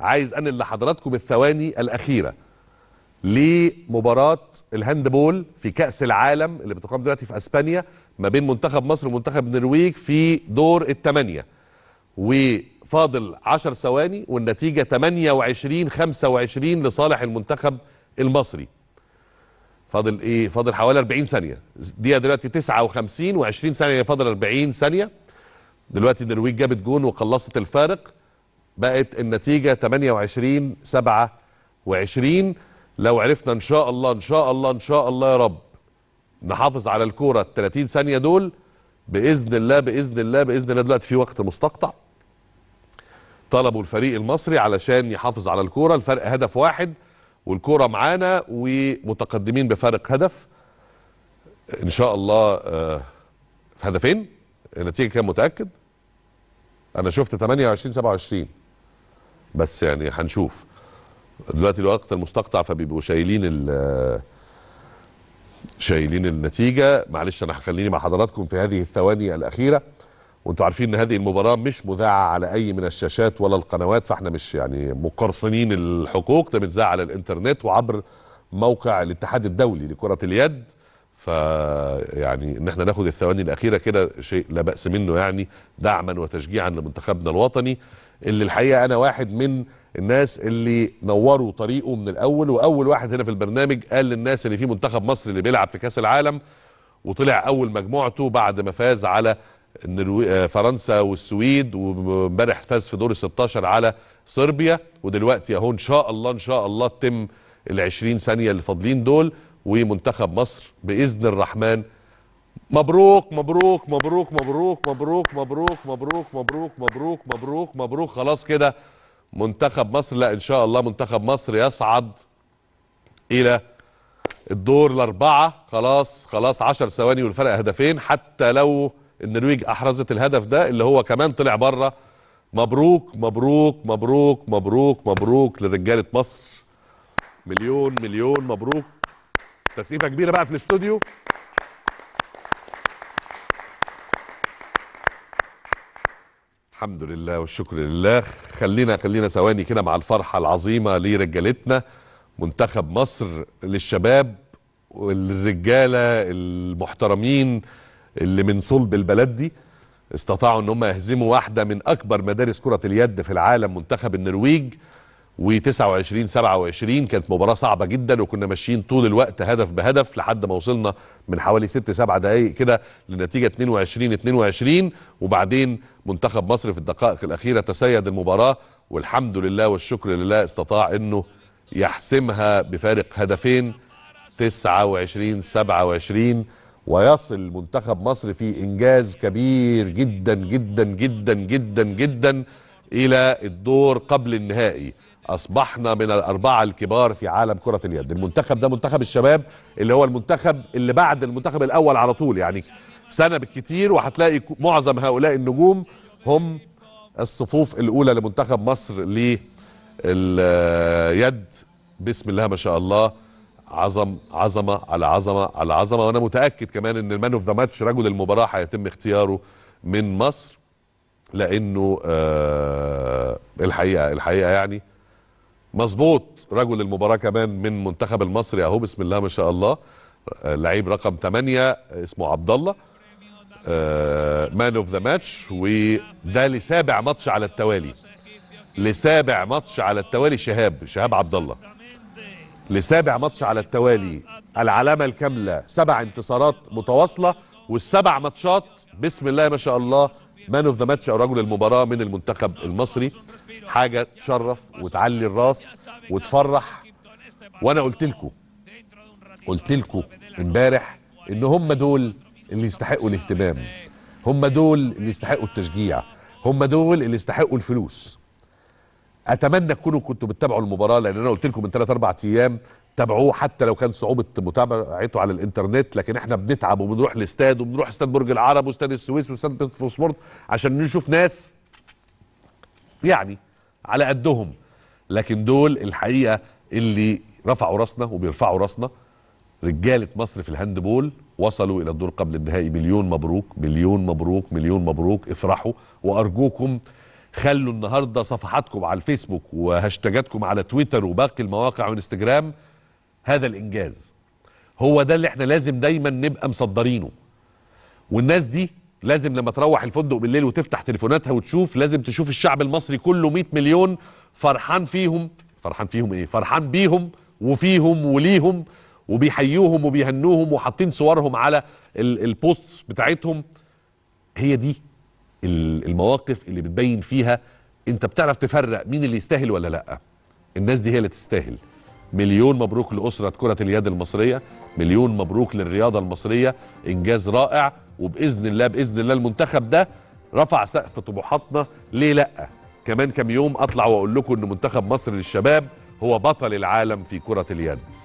عايز انقل لحضراتكم بالثواني الاخيره لمباراه الهاندبول في كاس العالم اللي بتقام دلوقتي في اسبانيا ما بين منتخب مصر ومنتخب النرويج في دور الثمانيه وفاضل 10 ثواني والنتيجه 28 25 لصالح المنتخب المصري فاضل ايه فاضل حوالي 40 ثانيه دي دلوقتي 59 و20 ثانيه فاضل 40 ثانيه دلوقتي النرويج جابت جون وقلصت الفارق بقت النتيجة 28 سبعة وعشرين لو عرفنا إن شاء الله إن شاء الله إن شاء الله يا رب نحافظ على الكورة 30 ثانية دول بإذن الله بإذن الله بإذن الله دلوقتي في وقت مستقطع طلبوا الفريق المصري علشان يحافظ على الكورة الفرق هدف واحد والكورة معانا ومتقدمين بفارق هدف إن شاء الله آه، في هدفين النتيجة كان متأكد أنا شفت 28 27 بس يعني هنشوف دلوقتي الوقت المستقطع فبيبقوا شايلين شايلين النتيجه معلش انا هخليني مع حضراتكم في هذه الثواني الاخيره وانتم عارفين ان هذه المباراه مش مذاعه على اي من الشاشات ولا القنوات فاحنا مش يعني مقرصنين الحقوق ده متذاع على الانترنت وعبر موقع الاتحاد الدولي لكره اليد فيعني ان احنا ناخد الثواني الاخيره كده شيء لا باس منه يعني دعما وتشجيعا لمنتخبنا الوطني اللي الحقيقه انا واحد من الناس اللي نوروا طريقه من الاول واول واحد هنا في البرنامج قال للناس ان في منتخب مصر اللي بيلعب في كاس العالم وطلع اول مجموعته بعد ما فاز على فرنسا والسويد وامبارح فاز في دور ال 16 على صربيا ودلوقتي اهو ان شاء الله ان شاء الله تتم ال 20 ثانيه اللي فاضلين دول ومنتخب مصر باذن الرحمن مبروك مبروك مبروك مبروك مبروك مبروك مبروك مبروك مبروك مبروك مبروك خلاص كده منتخب مصر لا ان شاء الله منتخب مصر يصعد الى الدور الاربعه خلاص خلاص 10 ثواني والفرق هدفين حتى لو النرويج احرزت الهدف ده اللي هو كمان طلع بره مبروك مبروك مبروك مبروك مبروك لرجاله مصر مليون مليون مبروك تسقيفه كبيره بقى في الاستوديو الحمد لله والشكر لله خلينا خلينا ثواني كده مع الفرحه العظيمه لرجالتنا منتخب مصر للشباب والرجاله المحترمين اللي من صلب البلد دي استطاعوا ان هم يهزموا واحده من اكبر مدارس كره اليد في العالم منتخب النرويج و29 27 كانت مباراه صعبه جدا وكنا ماشيين طول الوقت هدف بهدف لحد ما وصلنا من حوالي 6 7 دقائق كده لنتيجه 22 22 وبعدين منتخب مصر في الدقائق الاخيره تسيد المباراه والحمد لله والشكر لله استطاع انه يحسمها بفارق هدفين 29 27 ويصل منتخب مصر في انجاز كبير جدا جدا جدا جدا جدا الى الدور قبل النهائي اصبحنا من الاربعه الكبار في عالم كره اليد المنتخب ده منتخب الشباب اللي هو المنتخب اللي بعد المنتخب الاول على طول يعني سنه بالكتير وهتلاقي معظم هؤلاء النجوم هم الصفوف الاولى لمنتخب مصر لليد بسم الله ما شاء الله عظم عظمه على عظمه على عظمه وانا متاكد كمان ان المان اوف ذا ماتش رجل المباراه هيتم اختياره من مصر لانه آه، الحقيقه الحقيقه يعني مظبوط رجل المباراه كمان من منتخب المصري اهو بسم الله ما شاء الله آه، لعيب رقم 8 اسمه عبد الله مان اوف ذا ماتش وده لسابع ماتش على التوالي لسابع ماتش على التوالي شهاب شهاب عبد الله لسابع ماتش على التوالي العلامه الكامله سبع انتصارات متواصله والسبع ماتشات بسم الله ما شاء الله مان اوف ذا ماتش او رجل المباراه من المنتخب المصري حاجه تشرف وتعلي الراس وتفرح وانا قلت لكم قلت لكم امبارح ان هم دول اللي يستحقوا الاهتمام هم دول اللي يستحقوا التشجيع هم دول اللي يستحقوا الفلوس اتمنى تكونوا كنتوا بتتابعوا المباراه لان انا قلت لكم من 3 4 ايام تابعوه حتى لو كان صعوبه متابعته على الانترنت لكن احنا بنتعب وبنروح الاستاد وبنروح استاد برج العرب واستاد السويس واستاد بيتروسبورت عشان نشوف ناس يعني على قدهم لكن دول الحقيقه اللي رفعوا راسنا وبيرفعوا راسنا رجاله مصر في الهاندبول وصلوا الى الدور قبل النهائي مليون مبروك مليون مبروك مليون مبروك افرحوا وارجوكم خلوا النهارده صفحاتكم على الفيسبوك وهاشتاجاتكم على تويتر وباقي المواقع وانستجرام هذا الانجاز هو ده اللي احنا لازم دايما نبقى مصدرينه والناس دي لازم لما تروح الفندق بالليل وتفتح تليفوناتها وتشوف لازم تشوف الشعب المصري كله 100 مليون فرحان فيهم فرحان فيهم ايه فرحان بيهم وفيهم وليهم وبيحيوهم وبيهنوهم وحاطين صورهم على البوستس بتاعتهم هي دي المواقف اللي بتبين فيها انت بتعرف تفرق مين اللي يستاهل ولا لا الناس دي هي اللي تستاهل مليون مبروك لأسرة كرة اليد المصرية مليون مبروك للرياضة المصرية إنجاز رائع وبإذن الله بإذن الله المنتخب ده رفع سقف طموحاتنا ليه لأ كمان كم يوم أطلع وأقول لكم أن منتخب مصر للشباب هو بطل العالم في كرة اليد